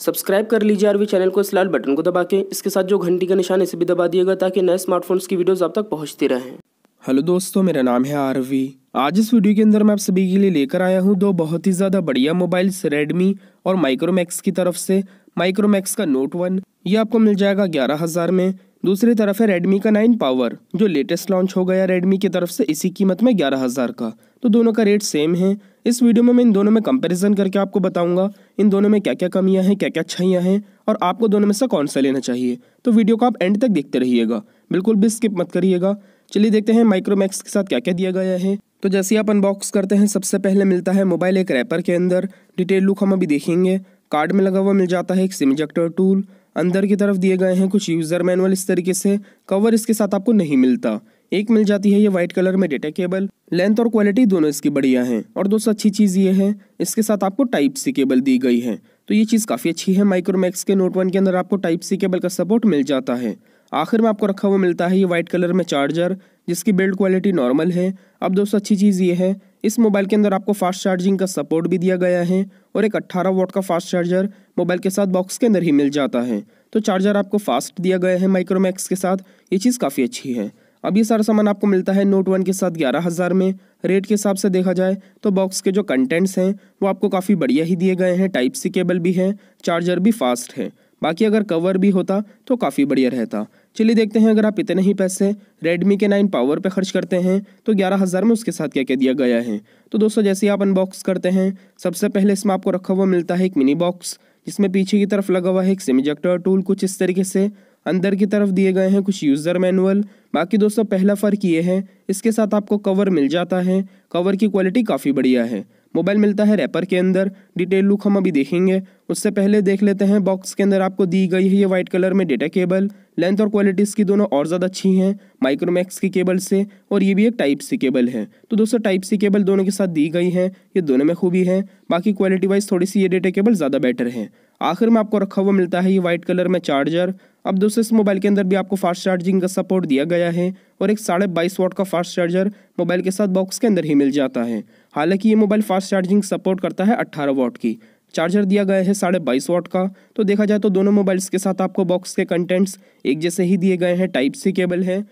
subscribe कर लीजिए RV channel को इस लाल बटन को दबा के इसके साथ जो घंटी का निशान इसे भी दबा दिएगा ताकि नए स्मार्टफोन्स की वीडियोस आप तक पहुंचती रहें हेलो दोस्तों मेरा नाम है आरवी आज इस वीडियो के अंदर मैं आप सभी के लिए लेकर आया हूं दो बहुत ही ज़्यादा बढ़िया मोबाइल्स रेडमी और माइक्रोमैक्स की तरफ से माइक्रोमैक्स का नोट वन ये आपको मिल जाएगा ग्यारह हज़ार में दूसरी तरफ है रेडमी का नाइन पावर जो लेटेस्ट लॉन्च हो गया रेडमी की तरफ से इसी कीमत में ग्यारह हज़ार का तो दोनों का रेट सेम है इस वीडियो में मैं इन दोनों में कंपैरिजन करके आपको बताऊंगा इन दोनों में क्या क्या कमियां हैं क्या क्या अच्छाइयां हैं और आपको दोनों में से कौन सा लेना चाहिए तो वीडियो को आप एंड तक देखते रहिएगा बिल्कुल भी स्किप मत करिएगा चलिए देखते हैं माइक्रोमैक्स के साथ क्या क्या दिया गया है तो जैसे आप अनबॉक्स करते हैं सबसे पहले मिलता है मोबाइल एक रैपर के अंदर डिटेल लुक हम अभी देखेंगे कार्ड में लगा हुआ मिल जाता है एक सिम इजेक्टर टूल अंदर की तरफ दिए गए हैं कुछ यूज़र मैनुअल इस तरीके से कवर इसके साथ आपको नहीं मिलता एक मिल जाती है ये व्हाइट कलर में डेटा केबल लेंथ और क्वालिटी दोनों इसकी बढ़िया है और दोस्तों अच्छी चीज़ ये है इसके साथ आपको टाइप सी केबल दी गई है तो ये चीज़ काफ़ी अच्छी है माइक्रोमैक्स के नोट वन के अंदर आपको टाइप सी केबल का सपोर्ट मिल जाता है आखिर में आपको रखा हुआ मिलता है ये वाइट कलर में चार्जर जिसकी बिल्ड क्वालिटी नॉर्मल है अब दोस्तों अच्छी चीज़ ये है इस मोबाइल के अंदर आपको फास्ट चार्जिंग का सपोर्ट भी दिया गया है और एक 18 वोट का फास्ट चार्जर मोबाइल के साथ बॉक्स के अंदर ही मिल जाता है तो चार्जर आपको फास्ट दिया गया है माइक्रोमैक्स के साथ ये चीज़ काफ़ी अच्छी है अब ये सारा सामान आपको मिलता है नोट वन के साथ ग्यारह हज़ार में रेट के हिसाब से देखा जाए तो बॉक्स के जो कंटेंट्स हैं वो आपको काफ़ी बढ़िया ही दिए गए हैं टाइप सी केबल भी है चार्जर भी फास्ट है बाकी अगर कवर भी होता तो काफ़ी बढ़िया रहता चलिए देखते हैं अगर आप इतने ही पैसे रेडमी के नाइन पावर पे खर्च करते हैं तो ग्यारह हज़ार में उसके साथ क्या क्या दिया गया है तो दोस्तों जैसे ही आप अनबॉक्स करते हैं सबसे पहले इसमें आपको रखा हुआ मिलता है एक मिनी बॉक्स जिसमें पीछे की तरफ लगा हुआ है एक सिम इजेक्टर टूल कुछ इस तरीके से अंदर की तरफ दिए गए हैं कुछ यूज़र मैनुअल बाकी दोस्तों पहला फ़र्क ये है इसके साथ आपको कवर मिल जाता है कवर की क्वालिटी काफ़ी बढ़िया है मोबाइल मिलता है रैपर के अंदर डिटेल लुक हम अभी देखेंगे उससे पहले देख लेते हैं बॉक्स के अंदर आपको दी गई है ये वाइट कलर में डेटा केबल लेंथ और क्वालिटीज़ की दोनों और ज़्यादा अच्छी हैं माइक्रोमैक्स की केबल से और ये भी एक टाइप सी केबल है तो दोस्तों टाइप सी केबल दोनों के साथ दी गई है ये दोनों में खूबी है बाकी क्वालिटी वाइज थोड़ी सी ये डेटा केबल ज़्यादा बेटर है आखिर में आपको रखा हुआ मिलता है ये वाइट कलर में चार्जर अब दोस्तों इस मोबाइल के अंदर भी आपको फास्ट चार्जिंग का सपोर्ट दिया गया है और एक साढ़े बाईस वाट का फास्ट चार्जर मोबाइल के साथ बॉक्स के अंदर ही मिल जाता है हालांकि ये मोबाइल फास्ट चार्जिंग सपोर्ट करता है अट्ठारह वॉट की चार्जर दिया गया है साढ़े बाईस वॉट का तो देखा जाए तो दोनों मोबाइल्स के साथ आपको बॉक्स के कंटेंट्स एक जैसे ही दिए गए हैं टाइप सी केबल है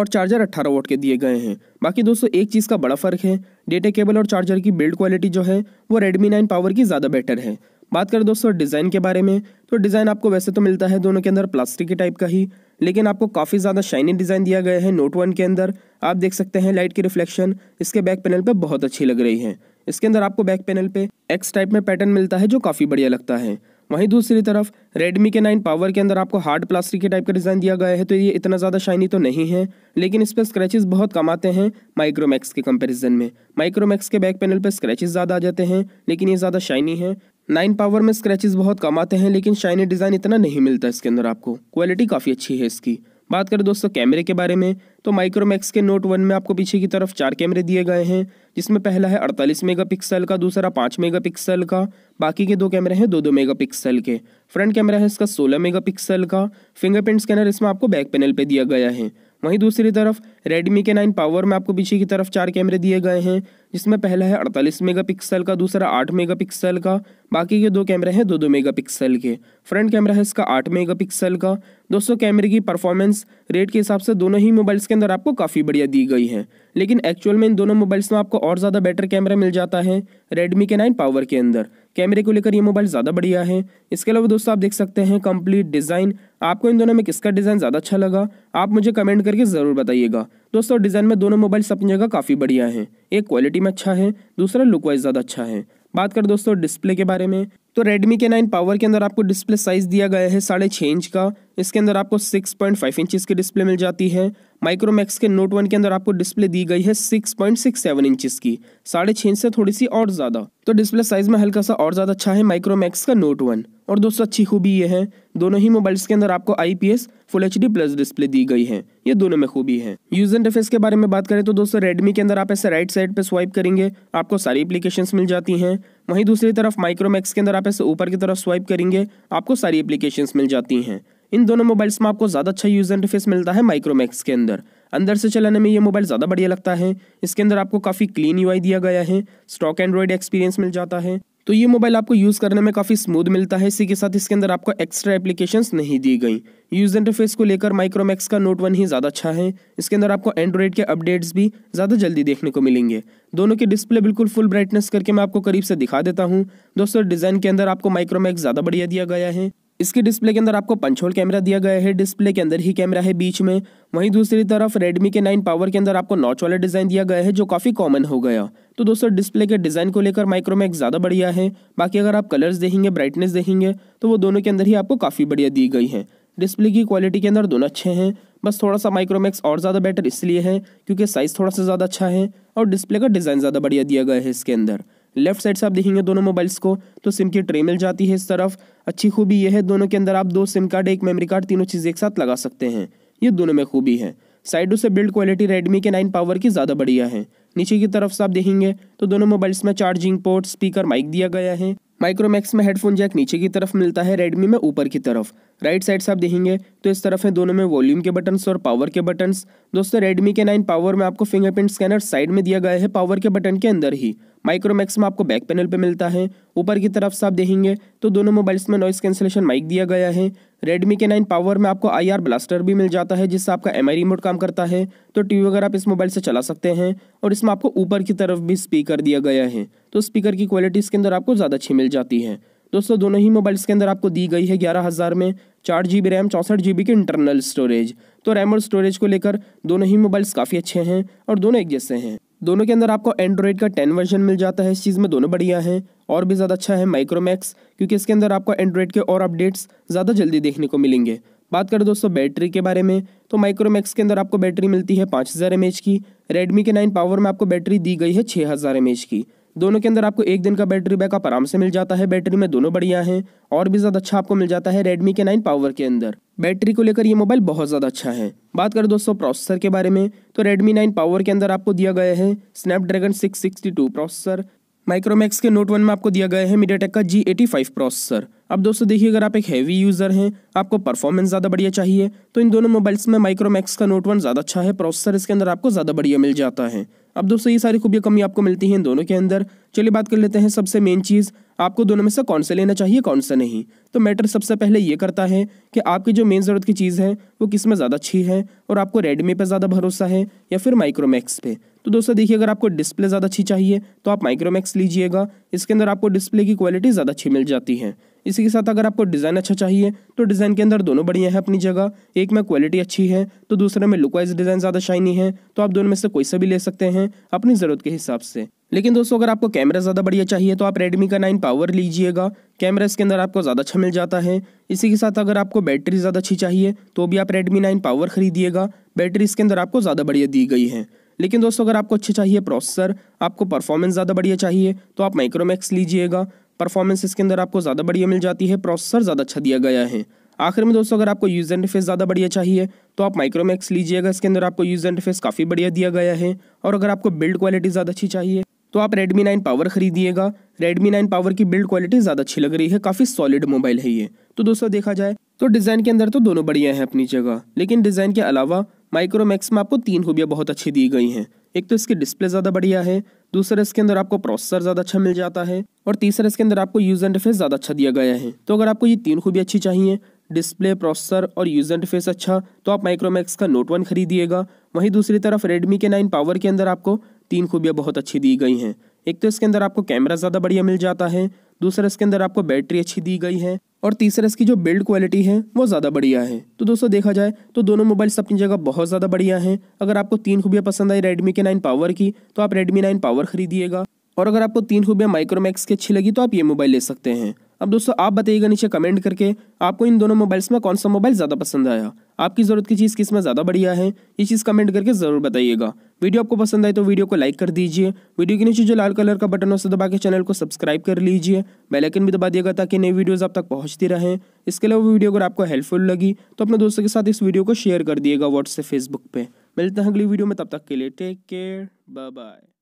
और चार्जर 18 वोट के दिए गए हैं बाकी दोस्तों एक चीज़ का बड़ा फ़र्क है डेटा केबल और चार्जर की बिल्ड क्वालिटी जो है वो रेडमी नाइन पावर की ज़्यादा बेटर है बात करें दोस्तों डिज़ाइन के बारे में तो डिज़ाइन आपको वैसे तो मिलता है दोनों के अंदर प्लास्टिक के टाइप का ही लेकिन आपको काफ़ी ज़्यादा शाइनी डिज़ाइन दिया गया है नोट वन के अंदर आप देख सकते हैं लाइट की रिफ्लेक्शन इसके बैक पैनल पर बहुत अच्छी लग रही है इसके अंदर आपको बैक पैनल पे एक्स टाइप में पैटर्न मिलता है जो काफ़ी बढ़िया लगता है वहीं दूसरी तरफ रेडमी के नाइन पावर के अंदर आपको हार्ड प्लास्टिक के टाइप का डिज़ाइन दिया गया है तो ये इतना ज़्यादा शाइनी तो नहीं है लेकिन इस पर स्क्रैचेस बहुत कम आते हैं माइक्रोमैक्स के कंपैरिजन में माइक्रोमैक्स के बैक पैनल पर स्क्रैचेस ज़्यादा आ जाते हैं लेकिन ये ज़्यादा शाइनी है नाइन पावर में स्क्रैचेस बहुत कम आते हैं लेकिन शाइनी डिज़ाइन इतना नहीं मिलता इसके अंदर आपको क्वालिटी काफ़ी अच्छी है इसकी बात करें दोस्तों कैमरे के बारे में तो माइक्रोमैक्स के नोट वन में आपको पीछे की तरफ चार कैमरे दिए गए हैं जिसमें पहला है 48 मेगापिक्सल का दूसरा 5 मेगापिक्सल का बाकी के दो कैमरे हैं दो दो मेगापिक्सल के फ्रंट कैमरा है इसका 16 मेगापिक्सल का फिंगरप्रिंट स्कैनर इसमें आपको बैक पैनल पे दिया गया है वहीं दूसरी तरफ Redmi के 9 पावर में आपको पीछे की तरफ चार कैमरे दिए गए हैं जिसमें पहला है 48 मेगापिक्सल का दूसरा 8 मेगापिक्सल का बाकी के दो कैमरे हैं दो दो मेगापिक्सल के फ्रंट कैमरा है इसका 8 मेगापिक्सल का दोस्तों कैमरे की परफॉर्मेंस रेट के हिसाब से दोनों ही मोबाइल्स के अंदर आपको काफ़ी बढ़िया दी गई है लेकिन एक्चुअल में इन दोनों मोबाइल्स में आपको और ज़्यादा बेटर कैमरा मिल जाता है रेडमी के नाइन पावर के अंदर कैमरे को लेकर ये मोबाइल ज़्यादा बढ़िया है इसके अलावा दोस्तों आप देख सकते हैं कंप्लीट डिज़ाइन आपको इन दोनों में किसका डिज़ाइन ज़्यादा अच्छा लगा आप मुझे कमेंट करके ज़रूर बताइएगा दोस्तों डिज़ाइन में दोनों मोबाइल अपनी जगह काफ़ी बढ़िया है एक क्वालिटी में अच्छा है दूसरा लुक वाइज ज़्यादा अच्छा है बात कर दोस्तों डिस्प्ले के बारे में तो Redmi के नाइन पावर के अंदर आपको डिस्प्ले साइज़ दिया गया है साढ़े छः इंच का इसके अंदर आपको 6.5 पॉइंट इंचज़ की डिस्प्ले मिल जाती है माइक्रोमैक्स के नोट वन के अंदर आपको डिस्प्ले दी गई है 6.67 पॉइंट इंचज़ की साढ़े छः इंच से थोड़ी सी और ज़्यादा तो डिस्प्ले साइज़ में हल्का सा और ज़्यादा अच्छा है माइक्रोमैक्स का नोट वन और दोस्तों अच्छी खूबी ये है दोनों ही मोबाइल्स के अंदर आपको I P S full H D plus display दी गई है ये दोनों में खूबी है यूज इंटरफेस के बारे में बात करें तो दोस्तों रेडमी के अंदर आप ऐसे राइट साइड पे स्वाइप करेंगे आपको सारी अप्लीकेशन मिल जाती हैं वहीं दूसरी तरफ माइक्रोमैक्स के अंदर आप ऐसे ऊपर की तरफ स्वाइप करेंगे आपको सारी एप्लीकेशंस मिल जाती हैं इन दोनों मोबाइल्स में आपको ज़्यादा अच्छा यूज़ इंटरफेस मिलता है माइक्रोमैक्स के अंदर अंदर से चलाने में ये मोबाइल ज़्यादा बढ़िया लगता है इसके अंदर आपको काफ़ी क्लीन यूआई दिया गया है स्टॉक एंड्रॉयड एक्सपीरियंस मिल जाता है तो ये मोबाइल आपको यूज़ करने में काफ़ी स्मूथ मिलता है इसी के साथ इसके अंदर आपको एक्स्ट्रा एप्लीकेशंस नहीं दी गई यूज इंटरफेस को लेकर माइक्रोमैक्स का नोट वन ही ज़्यादा अच्छा है इसके अंदर आपको एंड्रॉयड के अपडेट्स भी ज़्यादा जल्दी देखने को मिलेंगे दोनों के डिस्प्ले बिल्कुल फुल ब्राइटनेस करके मैं आपको करीब से दिखा देता हूँ दोस्तों डिज़ाइन के अंदर आपको माइक्रोमैक्स ज़्यादा बढ़िया दिया गया है इसके डिस्प्ले के अंदर आपको पंचोल कैमरा दिया गया है डिस्प्ले के अंदर ही कैमरा है बीच में वहीं दूसरी तरफ रेडमी के नाइन पावर के अंदर आपको नॉच वाला डिज़ाइन दिया गया है जो काफ़ी कॉमन हो गया तो दोस्तों डिस्प्ले के डिज़ाइन को लेकर माइक्रोमैक्स ज़्यादा बढ़िया है बाकी अगर आप कलर्स देखेंगे ब्राइटनेस देखेंगे तो वो दोनों के अंदर ही आपको काफ़ी बढ़िया दी गई है डिस्प्ले की क्वालिटी के अंदर दोनों अच्छे हैं बस थोड़ा सा माइक्रोमैक्स और ज़्यादा बेटर इसलिए है क्योंकि साइज़ थोड़ा सा ज़्यादा अच्छा है और डिस्प्ले का डिज़ाइन ज़्यादा बढ़िया दिया गया है इसके अंदर लेफ्ट साइड से आप देखेंगे दोनों मोबाइल्स को तो सिम की ट्रे मिल जाती है इस तरफ अच्छी खूबी यह है दोनों के अंदर आप दो सिम कार्ड एक मेमोरी कार्ड तीनों चीज़ें एक साथ लगा सकते हैं ये दोनों में खूबी है साइडों से बिल्ड क्वालिटी रेडमी के नाइन पावर की ज़्यादा बढ़िया है नीचे की तरफ से आप देखेंगे तो दोनों मोबाइल्स में चार्जिंग पोर्ट स्पीकर माइक दिया गया है माइक्रोमैक्स में हेडफोन जैक नीचे की तरफ मिलता है रेडमी में ऊपर की तरफ राइट साइड से आप देखेंगे तो इस तरफ है दोनों में वॉल्यूम के बटन्स और पावर के बटन्स दोस्तों रेडमी के नाइन पावर में आपको फिंगरप्रिंट स्कैनर साइड में दिया गया है पावर के बटन के अंदर ही माइक्रोमैक्स में आपको बैक पैनल पे मिलता है ऊपर की तरफ से आप देखेंगे तो दोनों मोबाइल्स में नॉइस कैंसिलेशन माइक दिया गया है रेडमी के नाइन पावर में आपको आई आर ब्लास्टर भी मिल जाता है जिससे आपका एम आई रिमोट काम करता है तो वी वगैरह आप इस मोबाइल से चला सकते हैं और इसमें आपको ऊपर की तरफ भी स्पीकर दिया गया है तो स्पीकर की क्वालिटी इसके अंदर आपको ज़्यादा अच्छी मिल जाती है दोस्तों दोनों ही मोबाइल्स के अंदर आपको दी गई है ग्यारह हज़ार में चार जी बी रैम चौंसठ जी बी की इंटरनल स्टोरेज तो रैम और स्टोरेज को लेकर दोनों ही मोबाइल्स काफ़ी अच्छे हैं और दोनों एक जैसे हैं दोनों के अंदर आपको एंड्रॉयड का टेन वर्जन मिल जाता है इस चीज़ में दोनों बढ़िया हैं और भी ज़्यादा अच्छा है माइक्रोमैक्स क्योंकि इसके अंदर आपको एंड्रॉयड के और अपडेट्स ज़्यादा जल्दी देखने को मिलेंगे बात करें दोस्तों बैटरी के बारे में तो माइक्रोमैक्स के अंदर आपको बैटरी मिलती है पाँच हज़ार एम एच की रेडमी के नाइन पावर में आपको बैटरी दी गई है छः हज़ार एम एच की दोनों के अंदर आपको एक दिन का बैटरी बैकअप आराम से मिल जाता है बैटरी में दोनों बढ़िया हैं और भी ज़्यादा अच्छा आपको मिल जाता है रेडमी के नाइन पावर के अंदर बैटरी को लेकर ये मोबाइल बहुत ज़्यादा अच्छा है बात करें दोस्तों प्रोसेसर के बारे में तो Redmi 9 पावर के अंदर आपको दिया गया है स्नैपड्रैगन 662 प्रोसेसर माइक्रोमैक्स के नोट वन में आपको दिया गया है मीडियाटेक का जी एटी फाइव प्रोसेसर अब दोस्तों देखिए अगर आप एक हैवी यूज़र हैं आपको परफॉर्मेंस ज़्यादा बढ़िया चाहिए तो इन दोनों मोबाइल्स में माइक्रोमैक्स का नोट वन ज़्यादा अच्छा है प्रोसेसर इसके अंदर आपको ज़्यादा बढ़िया मिल जाता है अब दोस्तों ये सारी खूबियाँ कमी आपको मिलती हैं दोनों के अंदर चलिए बात कर लेते हैं सबसे मेन चीज़ आपको दोनों में से कौन सा लेना चाहिए कौन सा नहीं तो मैटर सबसे पहले ये करता है कि आपकी जो मेन ज़रूरत की चीज़ है वो किस में ज़्यादा अच्छी है और आपको रेडमी पर ज़्यादा भरोसा है या फिर माइक्रोमैक्स पे तो दोस्तों देखिए अगर आपको डिस्प्ले ज़्यादा अच्छी चाहिए तो आप माइक्रोमैक्स लीजिएगा इसके अंदर आपको डिस्प्ले की क्वालिटी ज़्यादा अच्छी मिल जाती है इसी के साथ अगर आपको डिज़ाइन अच्छा चाहिए तो डिज़ाइन के अंदर दोनों बढ़िया है अपनी जगह एक में क्वालिटी अच्छी है तो दूसरे में लुकवाइज डिज़ाइन ज़्यादा शाइनी है तो आप दोनों में से कोई सा भी ले सकते हैं अपनी ज़रूरत के हिसाब से लेकिन दोस्तों अगर आपको कैमरा ज़्यादा बढ़िया चाहिए तो आप रेडमी का नाइन पावर लीजिएगा कैमरा इसके अंदर आपको ज़्यादा अच्छा मिल जाता है इसी के साथ अगर आपको बैटरी ज़्यादा अच्छी चाहिए तो भी आप रेडमी नाइन पावर खरीदिएगा बैटरी इसके अंदर आपको ज़्यादा बढ़िया दी गई है लेकिन दोस्तों अगर आपको अच्छे चाहिए प्रोसेसर आपको परफॉर्मेंस ज़्यादा बढ़िया चाहिए तो आप माइक्रोमैक्स लीजिएगा परफॉर्मेंस इसके अंदर आपको ज़्यादा बढ़िया मिल जाती है प्रोसेसर ज़्यादा अच्छा दिया गया है आखिर में दोस्तों अगर आपको यूज़ एंड फेस ज़्यादा बढ़िया चाहिए तो आप माइक्रोमैक्स लीजिएगा इसके अंदर आपको यूज एंड फेस काफ़ी बढ़िया दिया गया है और अगर आपको बिल्ड क्वालिटी ज़्यादा अच्छी चाहिए तो आप रेडमी नाइन पावर खरीदिएगा रेडमी नाइन पावर की बिल्ड क्वालिटी ज़्यादा अच्छी लग रही है काफ़ी सॉलिड मोबाइल है ये तो दोस्तों देखा जाए तो डिज़ाइन के अंदर तो दोनों बढ़िया हैं अपनी जगह लेकिन डिज़ाइन के अलावा माइक्रोमैक्स में आपको तीन खूबियाँ बहुत अच्छी दी गई हैं एक तो इसकी डिस्प्ले ज़्यादा बढ़िया है दूसरा इसके अंदर आपको प्रोसेसर ज़्यादा अच्छा मिल जाता है और तीसरा इसके अंदर आपको एंड इंटरफेस ज़्यादा अच्छा दिया गया है तो अगर आपको ये तीन खूबी अच्छी चाहिए डिस्प्ले प्रोसेसर और एंड इंटरफेस अच्छा तो आप माइक्रोमैक्स का नोट वन खरीदिएगा वहीं दूसरी तरफ रेडमी के नाइन पावर के अंदर आपको तीन खूबियाँ बहुत अच्छी दी गई हैं एक तो इसके अंदर आपको कैमरा ज़्यादा बढ़िया मिल जाता है दूसरा इसके अंदर आपको बैटरी अच्छी दी गई है और तीसरा इसकी जो बिल्ड क्वालिटी है वो ज़्यादा बढ़िया है तो दोस्तों देखा जाए तो दोनों मोबाइल्स अपनी जगह बहुत ज़्यादा बढ़िया हैं अगर आपको तीन खूबियाँ पसंद आई रेडमी के नाइन पावर की तो आप रेडमी नाइन पावर खरीदिएगा और अगर आपको तीन खूबियाँ माइक्रोमैक्स की अच्छी लगी तो आप ये मोबाइल ले सकते हैं अब दोस्तों आप बताइएगा नीचे कमेंट करके आपको इन दोनों मोबाइल्स में कौन सा मोबाइल ज़्यादा पसंद आया आपकी ज़रूरत की चीज़ किस में ज़्यादा बढ़िया है ये चीज़ कमेंट करके ज़रूर बताइएगा वीडियो आपको पसंद आए तो वीडियो को लाइक कर दीजिए वीडियो के नीचे जो लाल कलर का बटन उसे दबा के चैनल को सब्सक्राइब कर लीजिए बेलाइकन भी दबा दिएगा ताकि नई वीडियोज़ आप तक पहुँचती रहें इसके अलावा वीडियो अगर आपको हेल्पफुल लगी तो अपने दोस्तों के साथ इस वीडियो को शेयर कर दिएगा व्हाट्सएप फेसबुक पर मिलते हैं अगली वीडियो में तब तक के लिए टेक केयर बाय बाय